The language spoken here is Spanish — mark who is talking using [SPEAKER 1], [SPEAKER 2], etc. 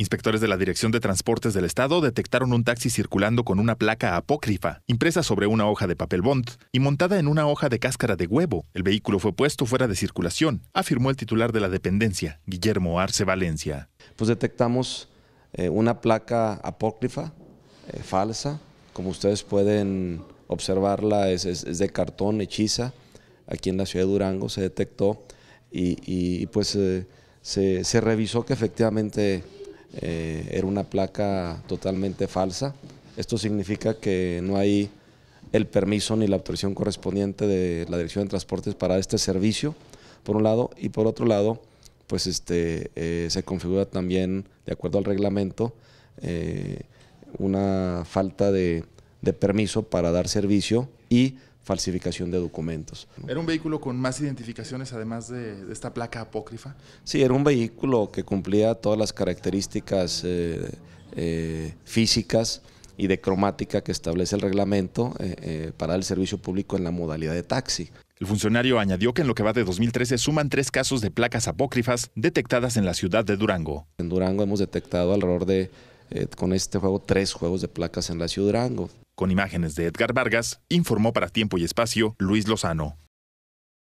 [SPEAKER 1] Inspectores de la Dirección de Transportes del Estado detectaron un taxi circulando con una placa apócrifa, impresa sobre una hoja de papel bond y montada en una hoja de cáscara de huevo. El vehículo fue puesto fuera de circulación, afirmó el titular de la dependencia, Guillermo Arce Valencia.
[SPEAKER 2] Pues detectamos eh, una placa apócrifa, eh, falsa, como ustedes pueden observarla, es, de cartón, hechiza, aquí en la ciudad de Durango se detectó y, pues eh, se revisó que efectivamente eh, era una placa totalmente falsa. Esto significa que no hay el permiso ni la autorización correspondiente de la Dirección de Transportes para este servicio, por un lado, y por otro lado, pues este, eh, se configura también, de acuerdo al reglamento, eh, una falta de, de permiso para dar servicio y falsificación de documentos.
[SPEAKER 3] ¿Era un vehículo con más identificaciones además de, esta placa apócrifa?
[SPEAKER 2] Sí, era un vehículo que cumplía todas las características eh, eh, físicas y de cromática que establece el reglamento eh, para el servicio público en la modalidad de taxi. El funcionario
[SPEAKER 1] añadió que en lo que va de 2013 suman tres casos de placas apócrifas detectadas en la ciudad de
[SPEAKER 2] Durango. En Durango hemos detectado alrededor de eh, con este juego tres juegos de placas en la Ciudad Rango. Con imágenes de Edgar Vargas, informó para Tiempo y Espacio Luis Lozano.